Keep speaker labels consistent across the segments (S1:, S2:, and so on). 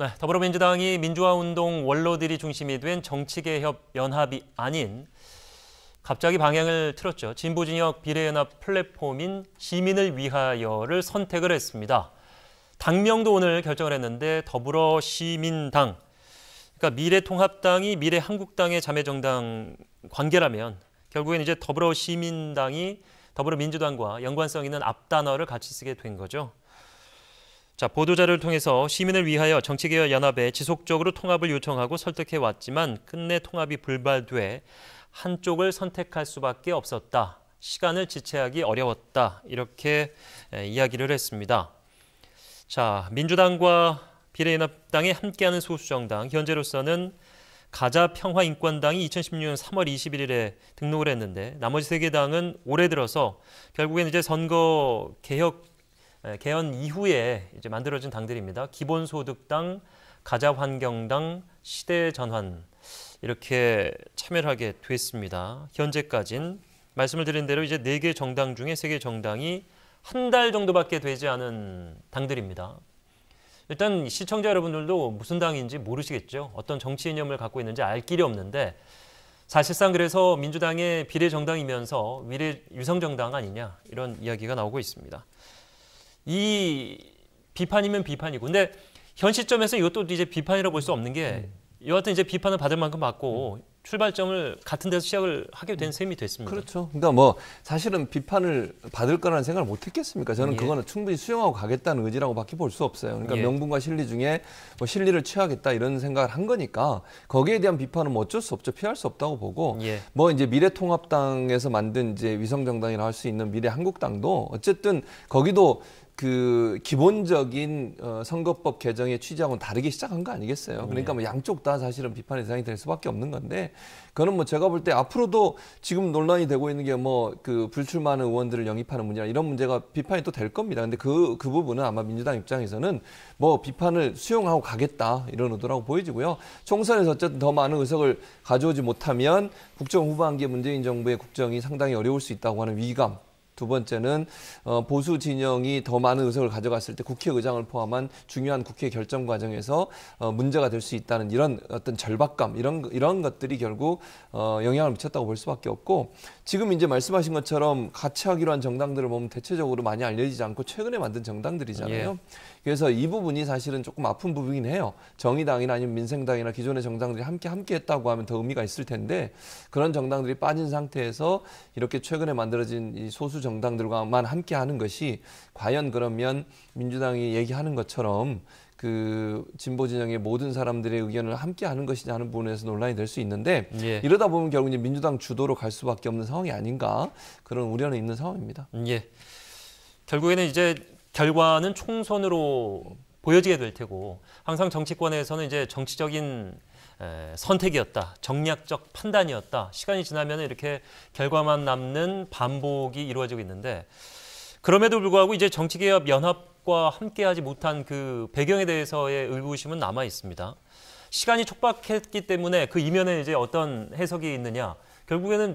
S1: 네, 더불어민주당이 민주화운동 원로들이 중심이 된 정치개혁 연합이 아닌 갑자기 방향을 틀었죠. 진보진영 비례연합 플랫폼인 시민을 위하여를 선택을 했습니다. 당명도 오늘 결정을 했는데 더불어 시민당, 그러니까 미래통합당이 미래한국당의 자매정당 관계라면 결국엔 이제 더불어 시민당이 더불어민주당과 연관성 있는 앞단어를 같이 쓰게 된 거죠. 자, 보도자를 통해서 시민을 위하여 정치개혁 연합에 지속적으로 통합을 요청하고 설득해 왔지만 끝내 통합이 불발돼 한쪽을 선택할 수밖에 없었다. 시간을 지체하기 어려웠다. 이렇게 이야기를 했습니다. 자, 민주당과 비례연합당이 함께하는 소수정당 현재로서는 가자 평화 인권당이 2016년 3월 21일에 등록을 했는데 나머지 세개 당은 올해 들어서 결국에는 이제 선거 개혁 예, 개헌 이후에 이제 만들어진 당들입니다. 기본소득당, 가자환경당, 시대전환 이렇게 참여 하게 됐습니다. 현재까진 말씀을 드린 대로 이제 네 개 정당 중에 세 개 정당이 한 달 정도밖에 되지 않은 당들입니다. 일단 시청자 여러분들도 무슨 당인지 모르시겠죠. 어떤 정치 이념을 갖고 있는지 알 길이 없는데 사실상 그래서 민주당의 비례 정당이면서 위례 유성 정당 아니냐 이런 이야기가 나오고 있습니다. 이 비판이면 비판이고 근데 현 시점에서 이것도 이제 비판이라고 볼 수 없는 게 음. 여하튼 이제 비판을 받을 만큼 받고 출발점을 같은 데서 시작을 하게 된 음. 셈이 됐습니다. 그렇죠.
S2: 그러니까 뭐 사실은 비판을 받을 거라는 생각을 못 했겠습니까? 저는 예. 그거는 충분히 수용하고 가겠다는 의지라고밖에 볼 수 없어요. 그러니까 예. 명분과 실리 중에 뭐 실리를 취하겠다 이런 생각을 한 거니까 거기에 대한 비판은 뭐 어쩔 수 없죠. 피할 수 없다고 보고 예. 뭐 이제 미래통합당에서 만든 이제 위성정당이라 할수 있는 미래한국당도 어쨌든 거기도 그 기본적인 어, 선거법 개정의 취지하고는 다르게 시작한 거 아니겠어요. 그러니까 네. 뭐 양쪽 다 사실은 비판의 대상이 될 수밖에 없는 건데 그거는 뭐 제가 볼 때 앞으로도 지금 논란이 되고 있는 게 뭐 그 불출마하는 의원들을 영입하는 문제나 이런 문제가 비판이 또 될 겁니다. 근데 그그 그 부분은 아마 민주당 입장에서는 뭐 비판을 수용하고 가겠다 이런 의도라고 보여지고요. 총선에서 어쨌든 더 많은 의석을 가져오지 못하면 국정 후반기에 문재인 정부의 국정이 상당히 어려울 수 있다고 하는 위기감 두 번째는 어, 보수 진영이 더 많은 의석을 가져갔을 때 국회의장을 포함한 중요한 국회 결정 과정에서 어, 문제가 될 수 있다는 이런 어떤 절박감 이런 이런 것들이 결국 어, 영향을 미쳤다고 볼 수밖에 없고 지금 이제 말씀하신 것처럼 같이 하기로 한 정당들을 보면 대체적으로 많이 알려지지 않고 최근에 만든 정당들이잖아요. 예. 그래서 이 부분이 사실은 조금 아픈 부분이긴 해요. 정의당이나 아니면 민생당이나 기존의 정당들이 함께 함께 했다고 하면 더 의미가 있을 텐데 그런 정당들이 빠진 상태에서 이렇게 최근에 만들어진 이 소수 정 정당들과만 함께 하는 것이 과연 그러면 민주당이 얘기하는 것처럼 그 진보 진영의 모든 사람들의 의견을 함께 하는 것이냐 하는 부분에서 논란이 될 수 있는데 예. 이러다 보면 결국 이제 민주당 주도로 갈 수밖에 없는 상황이 아닌가 그런 우려는 있는 상황입니다. 예.
S1: 결국에는 이제 결과는 총선으로 보여지게 될 테고 항상 정치권에서는 이제 정치적인 선택이었다, 정략적 판단이었다. 시간이 지나면 이렇게 결과만 남는 반복이 이루어지고 있는데 그럼에도 불구하고 이제 정치개혁 연합과 함께하지 못한 그 배경에 대해서의 의구심은 남아 있습니다. 시간이 촉박했기 때문에 그 이면에 이제 어떤 해석이 있느냐 결국에는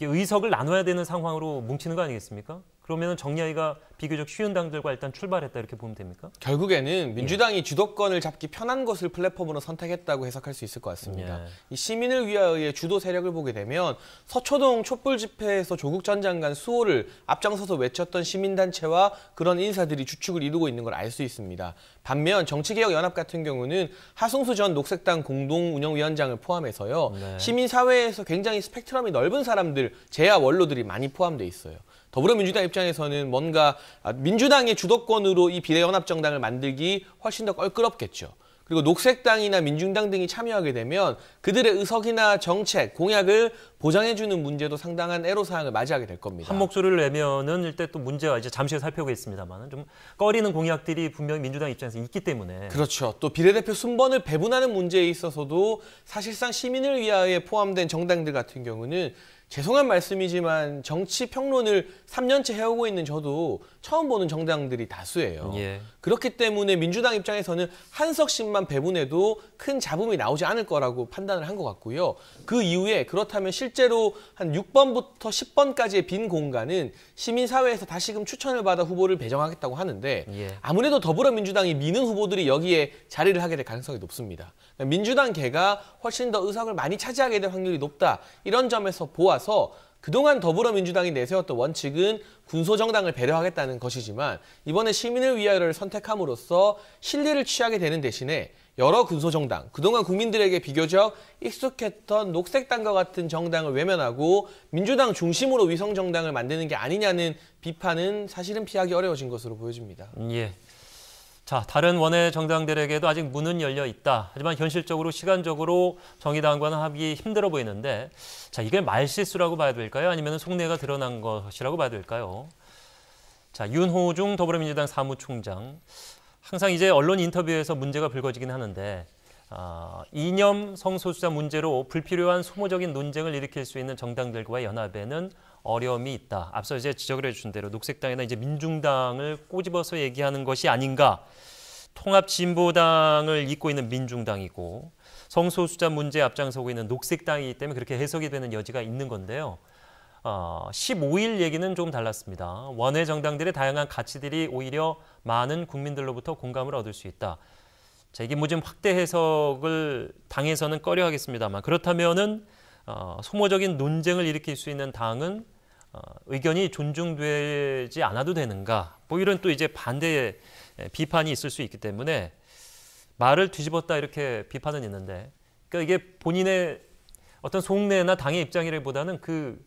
S1: 의석을 나눠야 되는 상황으로 뭉치는 거 아니겠습니까? 그러면 정리하기가 비교적 쉬운 당들과 일단 출발했다 이렇게 보면 됩니까?
S3: 결국에는 예. 민주당이 예. 주도권을 잡기 편한 것을 플랫폼으로 선택했다고 해석할 수 있을 것 같습니다. 예. 이 시민을 위하여 주도 세력을 보게 되면 서초동 촛불 집회에서 조국 전 장관 수호를 앞장서서 외쳤던 시민단체와 그런 인사들이 주축을 이루고 있는 걸 알 수 있습니다. 반면 정치개혁연합 같은 경우는 하승수 전 녹색당 공동운영위원장을 포함해서요. 네. 시민사회에서 굉장히 스펙트럼이 넓은 사람들, 재야 원로들이 많이 포함돼 있어요. 더불어민주당 입장에서는 뭔가 민주당의 주도권으로 이 비례연합정당을 만들기 훨씬 더 껄끄럽겠죠. 그리고 녹색당이나 민중당 등이 참여하게 되면 그들의 의석이나 정책,
S1: 공약을 보장해주는 문제도 상당한 애로사항을 맞이하게 될 겁니다. 한 목소리를 내면은 일단 또 문제와 이제 잠시 살펴보겠습니다만 좀 꺼리는 공약들이 분명히 민주당 입장에서 있기 때문에 그렇죠. 또 비례대표 순번을 배분하는 문제에 있어서도 사실상 시민을 위하여 포함된
S3: 정당들 같은 경우는 죄송한 말씀이지만 정치 평론을 3년째 해오고 있는 저도 처음 보는 정당들이 다수예요. 예. 그렇기 때문에 민주당 입장에서는 한석씩만 배분해도 큰 잡음이 나오지 않을 거라고 판단을 한 것 같고요. 그 이후에 그렇다면 실제로 한 6번부터 10번까지의 빈 공간은 시민사회에서 다시금 추천을 받아 후보를 배정하겠다고 하는데 예. 아무래도 더불어민주당이 미는 후보들이 여기에 자리를 하게 될 가능성이 높습니다. 민주당개가 훨씬 더 의석을 많이 차지하게 될 확률이 높다. 이런 점에서 보아 모아서 그동안 더불어민주당이 내세웠던 원칙은 군소정당을 배려하겠다는 것이지만 이번에 시민을 위하여를 선택함으로써 실리를 취하게 되는 대신에 여러 군소정당, 그동안 국민들에게 비교적 익숙했던 녹색당과 같은 정당을 외면하고 민주당 중심으로 위성정당을 만드는 게 아니냐는
S1: 비판은 사실은 피하기 어려워진 것으로 보여집니다. 예. 자, 다른 원외 정당들에게도 아직 문은 열려 있다. 하지만 현실적으로 시간적으로 정의당과는 합의 힘들어 보이는데 자, 이게 말실수라고 봐야 될까요? 아니면 속내가 드러난 것이라고 봐야 될까요? 자, 윤호중 더불어민주당 사무총장. 항상 이제 언론 인터뷰에서 문제가 불거지긴 하는데 어, 이념 성소수자 문제로 불필요한 소모적인 논쟁을 일으킬 수 있는 정당들과의 연합에는 어려움이 있다. 앞서 이제 지적을 해주신 대로 녹색당이나 이제 민중당을 꼬집어서 얘기하는 것이 아닌가. 통합진보당을 잇고 있는 민중당이고 성소수자 문제 앞장서고 있는 녹색당이기 때문에 그렇게 해석이 되는 여지가 있는 건데요. 어, 15일 얘기는 좀 달랐습니다. 원외 정당들의 다양한 가치들이 오히려 많은 국민들로부터 공감을 얻을 수 있다. 자, 이게 뭐좀 확대 해석을 당에서는 꺼려 하겠습니다만 그렇다면은 어, 소모적인 논쟁을 일으킬 수 있는 당은 어, 의견이 존중되지 않아도 되는가? 뭐 이런 또 이제 반대의 비판이 있을 수 있기 때문에 말을 뒤집었다 이렇게 비판은 있는데 그러니까 이게 본인의 어떤 속내나 당의 입장이라기보다는 그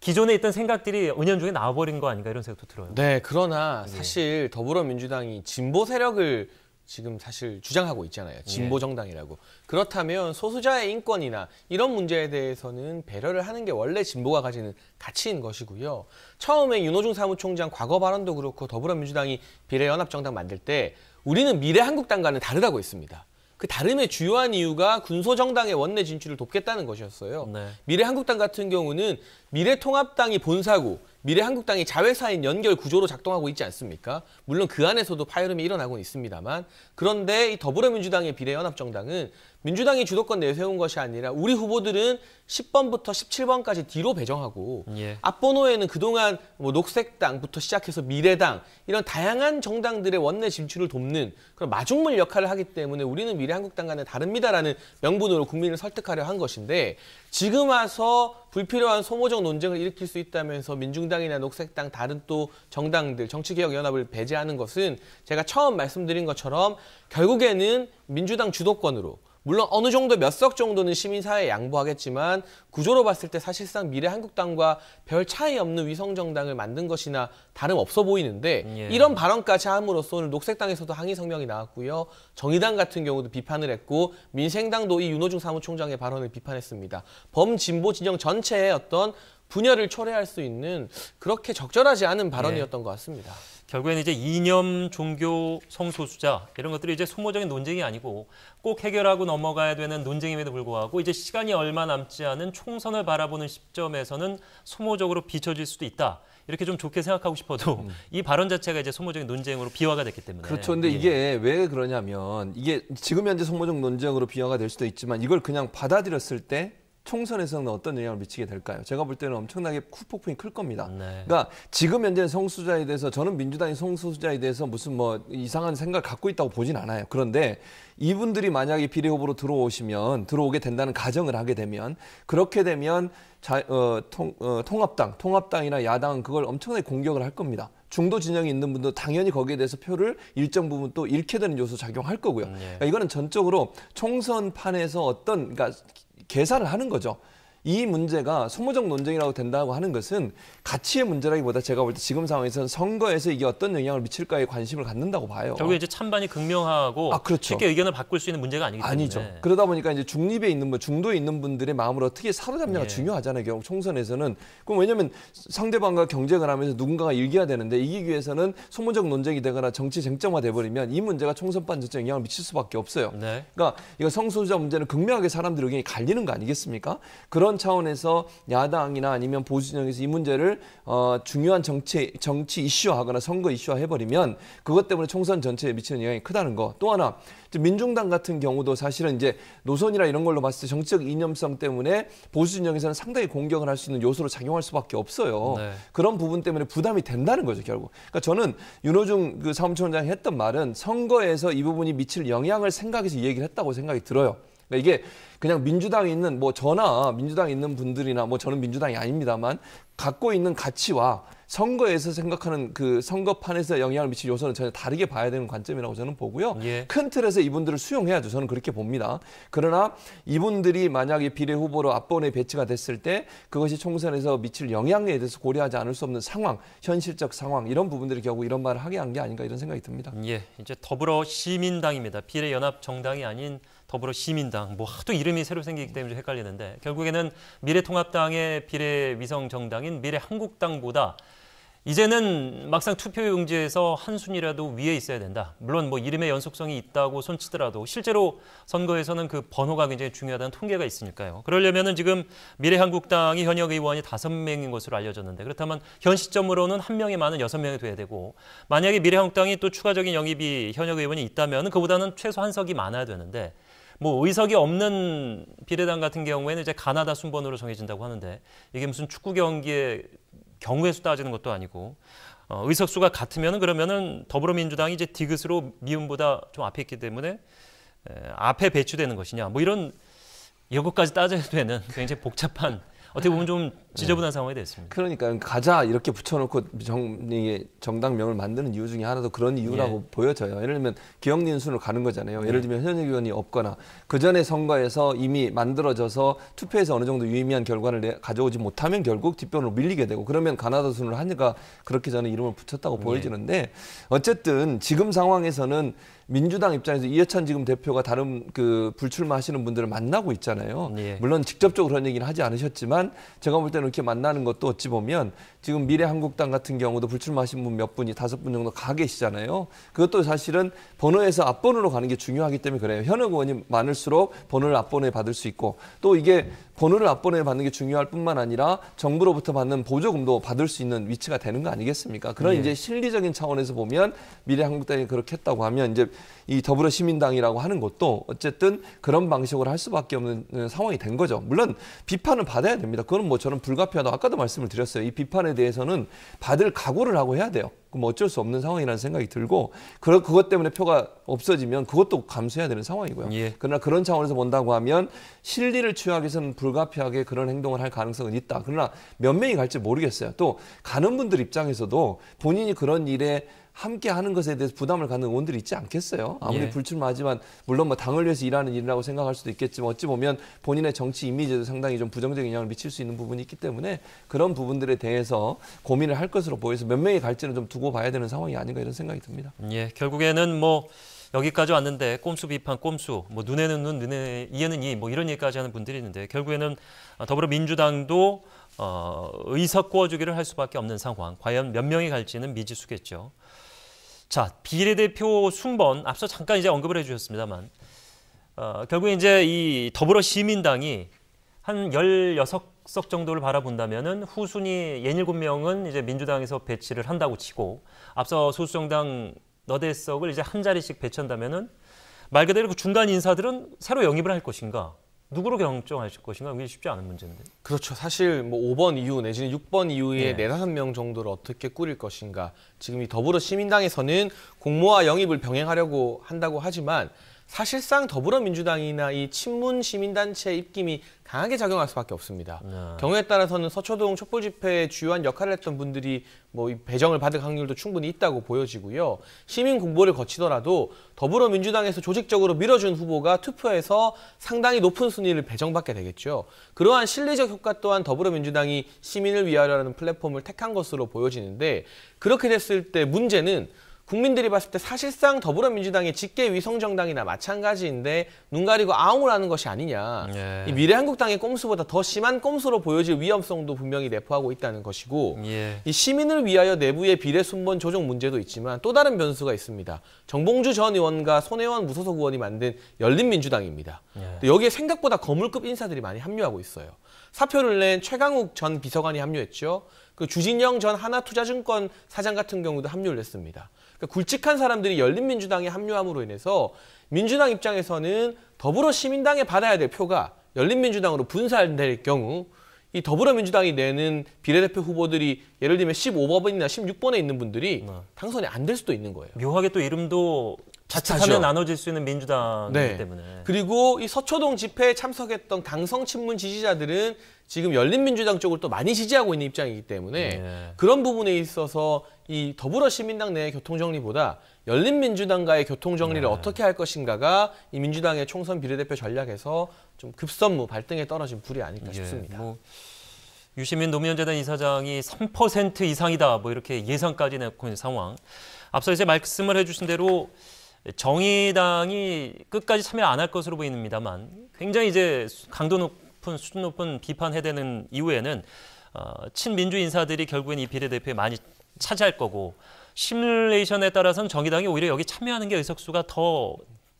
S1: 기존에 있던 생각들이 은연중에 나와버린 거 아닌가 이런 생각도 들어요. 네, 그러나 예. 사실 더불어민주당이 진보 세력을 지금
S3: 사실 주장하고 있잖아요. 네. 진보 정당이라고. 그렇다면 소수자의 인권이나 이런 문제에 대해서는 배려를 하는 게 원래 진보가 가지는 가치인 것이고요. 처음에 윤호중 사무총장 과거 발언도 그렇고 더불어민주당이 비례연합정당 만들 때 우리는 미래 한국당과는 다르다고 했습니다. 그 다름의 주요한 이유가 군소정당의 원내 진출을 돕겠다는 것이었어요. 네. 미래한국당 같은 경우는 미래통합당이 본사고 미래한국당이 자회사인 연결 구조로 작동하고 있지 않습니까? 물론 그 안에서도 파열음이 일어나고 있습니다만 그런데 이더불어민주당의 비례 연합정당은 민주당이 주도권 내세운 것이 아니라 우리 후보들은 10번부터 17번까지 뒤로 배정하고 예. 앞번호에는 그동안 뭐 녹색당부터 시작해서 미래당 이런 다양한 정당들의 원내 진출을 돕는 그런 마중물 역할을 하기 때문에 우리는 미래한국당과는 다릅니다라는 명분으로 국민을 설득하려 한 것인데 지금 와서 불필요한 소모적 논쟁을 일으킬 수 있다면서 민중당이나 녹색당 다른 또 정당들 정치개혁연합을 배제하는 것은 제가 처음 말씀드린 것처럼 결국에는 민주당 주도권으로 물론 어느 정도 몇 석 정도는 시민사회에 양보하겠지만 구조로 봤을 때 사실상 미래 한국당과 별 차이 없는 위성정당을 만든 것이나 다름없어 보이는데 예. 이런 발언까지 함으로써 오늘 녹색당에서도 항의 성명이 나왔고요. 정의당 같은 경우도 비판을 했고 민생당도 이 윤호중 사무총장의 발언을 비판했습니다. 범진보 진영 전체의 어떤 분열을 초래할 수 있는 그렇게 적절하지 않은 발언이었던 네.
S1: 것 같습니다. 결국에는 이제 이념, 종교, 성소수자 이런 것들이 이제 소모적인 논쟁이 아니고 꼭 해결하고 넘어가야 되는 논쟁임에도 불구하고 이제 시간이 얼마 남지 않은 총선을 바라보는 시점에서는 소모적으로 비춰질 수도 있다. 이렇게 좀 좋게 생각하고 싶어도 음. 이 발언 자체가 이제 소모적인 논쟁으로 비화가 됐기 때문에 그렇죠. 근데 예.
S2: 이게 왜 그러냐면 이게 지금 현재 소모적 논쟁으로 비화가 될 수도 있지만 이걸 그냥 받아들였을 때 총선에서는 어떤 영향을 미치게 될까요? 제가 볼 때는 엄청나게 후폭풍이 클 겁니다. 네. 그러니까 지금 현재 성수자에 대해서 저는 민주당이 성수자에 대해서 무슨 뭐 이상한 생각을 갖고 있다고 보진 않아요. 그런데 이분들이 만약에 비례후보로 들어오시면 들어오게 된다는 가정을 하게 되면 그렇게 되면 자, 어, 통, 어, 통합당, 통합당이나 야당은 그걸 엄청나게 공격을 할 겁니다. 중도 진영이 있는 분도 당연히 거기에 대해서 표를 일정 부분 또 잃게 되는 요소 작용할 거고요. 음, 예. 그러니까 이거는 전적으로 총선판에서 어떤 그러니까 계산을 하는 거죠. 이 문제가 소모적 논쟁이라고 된다고 하는 것은 가치의 문제라기보다 제가 볼 때 지금 상황에서는 선거에서 이게 어떤 영향을 미칠까에 관심을 갖는다고 봐요. 결국에 이제
S1: 찬반이 극명하고 아, 그렇죠. 쉽게 의견을 바꿀 수 있는 문제가 아니기 때문에. 아니죠.
S2: 그러다 보니까 이제 중립에 있는 분, 뭐 중도에 있는 분들의 마음을 어떻게 사로잡냐가 예. 중요하잖아요. 결국 총선에서는. 그럼 왜냐하면 상대방과 경쟁을 하면서 누군가가 이기야 되는데 이기기 위해서는 소모적 논쟁이 되거나 정치 쟁점화 돼버리면 이 문제가 총선 반전에 영향을 미칠 수밖에 없어요. 네. 그러니까 이거 성소수자 문제는 극명하게 사람들 의견이 갈리는 거 아니겠습니까? 그런 그런 차원에서 야당이나 아니면 보수 진영에서 이 문제를 어, 중요한 정치 정치 이슈화하거나 선거 이슈화 해버리면 그것 때문에 총선 전체에 미치는 영향이 크다는 거. 또 하나 민중당 같은 경우도 사실은 이제 노선이나 이런 걸로 봤을 때 정치적 이념성 때문에 보수 진영에서는 상당히 공격을 할 수 있는 요소로 작용할 수밖에 없어요. 네. 그런 부분 때문에 부담이 된다는 거죠 결국. 그러니까 저는 윤호중 그 사무총장이 했던 말은 선거에서 이 부분이 미칠 영향을 생각해서 이 얘기를 했다고 생각이 들어요. 그러니까 이게 그냥 민주당에 있는 뭐 저나 민주당에 있는 분들이나 뭐 저는 민주당이 아닙니다만 갖고 있는 가치와 선거에서 생각하는 그 선거판에서 영향을 미칠 요소는 전혀 다르게 봐야 되는 관점이라고 저는 보고요. 예. 큰 틀에서 이분들을 수용해야죠. 저는 그렇게 봅니다. 그러나 이분들이 만약에 비례 후보로 앞번에 배치가 됐을 때 그것이 총선에서 미칠 영향에 대해서 고려하지 않을 수 없는 상황, 현실적 상황 이런 부분들이 결국 이런 말을 하게 한 게 아닌가 이런 생각이 듭니다.
S1: 예, 이제 더불어 시민당입니다. 비례 연합 정당이 아닌 더불어 시민당 뭐 하도 이름이 새로 생기기 때문에 헷갈리는데 결국에는 미래통합당의 비례 위성 정당인 미래한국당보다 이제는 막상 투표 용지에서 한 순위라도 위에 있어야 된다. 물론 뭐 이름의 연속성이 있다고 손치더라도 실제로 선거에서는 그 번호가 굉장히 중요하다는 통계가 있으니까요. 그러려면은 지금 미래한국당이 현역 의원이 다섯 명인 것으로 알려졌는데 그렇다면 현 시점으로는 한 명이 많은 여섯 명이 돼야 되고 만약에 미래한국당이 또 추가적인 영입이 현역 의원이 있다면 은 그보다는 최소 한 석이 많아야 되는데 뭐 의석이 없는 비례당 같은 경우에는 이제 가나다 순번으로 정해진다고 하는데 이게 무슨 축구 경기의 경우에수 따지는 것도 아니고 어, 의석 수가 같으면은 그러면은 더불어민주당이 이제 디귿으로 미음보다좀 앞에 있기 때문에 에, 앞에 배치되는 것이냐 뭐 이런 이것까지 따져야 되는 굉장히 복잡한 어떻게 보면 좀 지저분한 상황이 됐습니다.
S2: 그러니까 가자 이렇게 붙여놓고 정, 정당명을 만드는 이유 중에 하나도 그런 이유라고 예. 보여져요. 예를 들면 기억리은순으로 가는 거잖아요. 예를 예. 들면 현역 의원이 없거나 그 전에 선거에서 이미 만들어져서 투표에서 어느 정도 유의미한 결과를 내, 가져오지 못하면 결국 뒷변으로 밀리게 되고 그러면 가나다 순으로 하니까 그렇게 저는 이름을 붙였다고 예. 보여지는데 어쨌든 지금 상황에서는 민주당 입장에서 이해찬 지금 대표가 다른 그 불출마하시는 분들을 만나고 있잖아요. 예. 물론 직접적으로 그런 얘기는 하지 않으셨지만 제가 볼때 때는 이렇게 만나는 것도 어찌 보면 지금 미래한국당 같은 경우도 불출마하신 분 몇 분이 다섯 분 정도 가 계시잖아요. 그것도 사실은 번호에서 앞번호로 가는 게 중요하기 때문에 그래요. 현역 의원이 많을수록 번호를 앞번호에 받을 수 있고 또 이게 번호를 앞번에 받는 게 중요할 뿐만 아니라 정부로부터 받는 보조금도 받을 수 있는 위치가 되는 거 아니겠습니까? 그런 네. 이제 실리적인 차원에서 보면 미래한국당이 그렇게 했다고 하면 이제 이 더불어시민당이라고 하는 것도 어쨌든 그런 방식으로 할 수밖에 없는 어, 상황이 된 거죠. 물론 비판을 받아야 됩니다. 그건 뭐 저는 불가피하다. 아까도 말씀을 드렸어요. 이 비판에 대해서는 받을 각오를 하고 해야 돼요. 그럼 어쩔 수 없는 상황이라는 생각이 들고 그 그것 때문에 표가 없어지면 그것도 감수해야 되는 상황이고요. 예. 그러나 그런 차원에서 본다고 하면 실리를 취하기 위서는 불가피하게 그런 행동을 할 가능성은 있다. 그러나 몇 명이 갈지 모르겠어요. 또 가는 분들 입장에서도 본인이 그런 일에 함께 하는 것에 대해서 부담을 갖는 의 원들이 있지 않겠어요? 아무리 예. 불출마하지만 물론 뭐 당을 위해서 일하는 일이라고 생각할 수도 있겠지만 어찌 보면 본인의 정치 이미지에도 상당히 좀 부정적인 영향을 미칠 수 있는 부분이 있기 때문에 그런 부분들에 대해서 고민을 할 것으로 보여서 몇 명이
S1: 갈지는 좀 두고 봐야 되는 상황이 아닌가 이런 생각이 듭니다. 예, 결국에는 뭐 여기까지 왔는데 꼼수 비판, 꼼수, 뭐 눈에는 눈, 눈에 이에는 이, 뭐 이런 얘기까지 하는 분들이 있는데 결국에는 더불어민주당도 어, 의석 구워주기를 할 수밖에 없는 상황. 과연 몇 명이 갈지는 미지수겠죠. 자 비례대표 순번 앞서 잠깐 이제 언급을 해주셨습니다만 어, 결국에 이제 이 더불어 시민당이 한 16석 정도를 바라본다면은 후순위 67명은 이제 민주당에서 배치를 한다고 치고 앞서 소수정당 너댓석을 이제 한 자리씩 배치한다면은 말 그대로 그 중간 인사들은 새로 영입을 할 것인가 누구로 결정하실 것인가 이게 쉽지 않은 문제인데.
S3: 그렇죠. 사실 뭐 5번 이후 내지는 6번 이후에 네. 4, 5명 정도를 어떻게 꾸릴 것인가. 지금 이 더불어 시민당에서는 공모와 영입을 병행하려고 한다고 하지만 사실상 더불어민주당이나 이 친문 시민단체 입김이 강하게 작용할 수밖에 없습니다. 아. 경우에 따라서는 서초동 촛불 집회에 주요한 역할을 했던 분들이 뭐 배정을 받을 확률도 충분히 있다고 보여지고요. 시민 공보를 거치더라도 더불어민주당에서 조직적으로 밀어준 후보가 투표에서 상당히 높은 순위를 배정받게 되겠죠. 그러한 실리적 효과 또한 더불어민주당이 시민을 위하려는 플랫폼을 택한 것으로 보여지는데 그렇게 됐을 때 문제는 국민들이 봤을 때 사실상 더불어민주당이 직계 위성정당이나 마찬가지인데 눈 가리고 아웅을 하는 것이 아니냐. 예. 이 미래한국당의 꼼수보다 더 심한 꼼수로 보여질 위험성도 분명히 내포하고 있다는 것이고 예. 이 시민을 위하여 내부의 비례 순번 조정 문제도 있지만 또 다른 변수가 있습니다. 정봉주 전 의원과 손혜원 무소속 의원이 만든 열린민주당입니다. 예. 여기에 생각보다 거물급 인사들이 많이 합류하고 있어요. 사표를 낸 최강욱 전 비서관이 합류했죠. 그 주진영 전 하나투자증권 사장 같은 경우도 합류를 했습니다. 그러니까 굵직한 사람들이 열린민주당에 합류함으로 인해서 민주당 입장에서는 더불어 시민당에 받아야 될 표가 열린민주당으로 분산될 경우 이 더불어민주당이 내는 비례대표 후보들이 예를 들면 15번이나 16번에 있는 분들이 네. 당선이 안 될 수도 있는 거예요. 묘하게 또 이름도 자칫하면 나눠질 수 있는 민주당 이 네. 때문에. 그리고 이 서초동 집회에 참석했던 강성 친문 지지자들은 지금 열린민주당 쪽을 또 많이 지지하고 있는 입장이기 때문에 네. 그런 부분에 있어서 이 더불어시민당 내 교통정리보다 열린민주당과의 교통정리를 네. 어떻게 할 것인가가
S1: 이 민주당의 총선 비례대표 전략에서 좀 급선무 발등에 떨어진 불이 아닐까 예, 싶습니다. 뭐. 유시민 노무현재단 이사장이 3% 이상이다 뭐 이렇게 예상까지 내고 있는 상황. 앞서 이제 말씀을 해주신 대로 정의당이 끝까지 참여 안 할 것으로 보입니다만 굉장히 이제 강도 높은 수준 높은 비판 해대는 이후에는 어, 친민주 인사들이 결국엔 이 비례대표에 많이 차지할 거고 시뮬레이션에 따라서는 정의당이 오히려 여기 참여하는 게 의석수가 더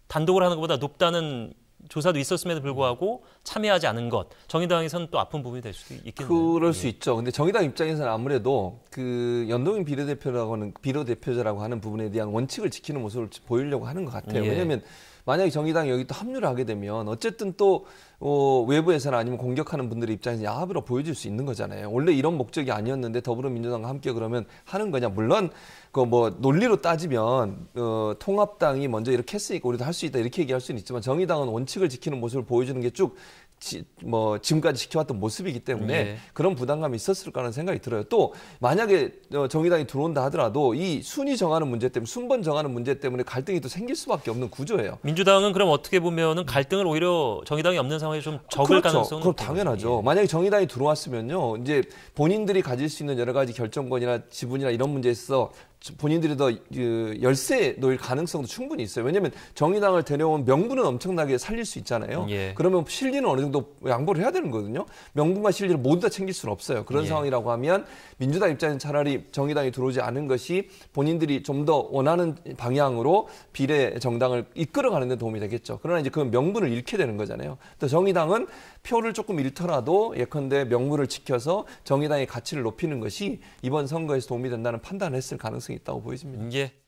S1: 단독을 하는 것보다 높다는 조사도 있었음에도 불구하고 참여하지 않은 것 정의당에서는 또 아픈 부분이 될 수도 있겠네요.
S2: 그럴 수 예. 있죠. 근데 정의당 입장에서는 아무래도 그 연동형 비례대표라고 하는 비례대표제라고 하는 부분에 대한 원칙을 지키는 모습을 보이려고 하는 것 같아요. 예. 왜냐하면 만약에 정의당 여기 또 합류를 하게 되면 어쨌든 또 어, 외부에서는 아니면 공격하는 분들의 입장에서 야합으로 보여줄수 있는 거잖아요. 원래 이런 목적이 아니었는데 더불어민주당과 함께 그러면 하는 거냐. 물론 그 뭐 논리로 따지면 어, 통합당이 먼저 이렇게 했으니까 우리도 할 수 있다 이렇게 얘기할 수는 있지만 정의당은 원칙을 지키는 모습을 보여주는 게쭉 지, 뭐 지금까지 지켜왔던 모습이기 때문에 네. 그런 부담감이 있었을까 라는 생각이 들어요. 또 만약에 어, 정의당이 들어온다 하더라도 이 순위 정하는 문제 때문에 순번 정하는 문제 때문에 갈등이 또 생길 수밖에 없는 구조예요.
S1: 민주당은 그럼 어떻게 보면은 갈등을 오히려 정의당이 없는 상황에 좀 적을 그렇죠. 가능성 그럼 당연하죠.
S2: 예. 만약에 정의당이 들어왔으면요, 이제 본인들이 가질 수 있는 여러 가지 결정권이나 지분이나 이런 문제에서 본인들이 더 그, 열세 놓일 가능성도 충분히 있어요. 왜냐하면 정의당을 데려온 명분은 엄청나게 살릴 수 있잖아요. 예. 그러면 실리는 어느 정도 양보를 해야 되는 거거든요. 명분과 실리를 모두 다 챙길 수는 없어요. 그런 예. 상황이라고 하면 민주당 입장에는 차라리 정의당이 들어오지 않은 것이 본인들이 좀 더 원하는 방향으로 비례 정당을 이끌어가는 데 도움이 되겠죠. 그러나 이제 그 명분을 잃게 되는 거잖아요. 또 정의당은 표를 조금 잃더라도 예컨대 명분을 지켜서 정의당의 가치를 높이는 것이 이번 선거에서 도움이 된다는 판단을 했을 가능성이 가능성이 있다고 보여집니다. 예.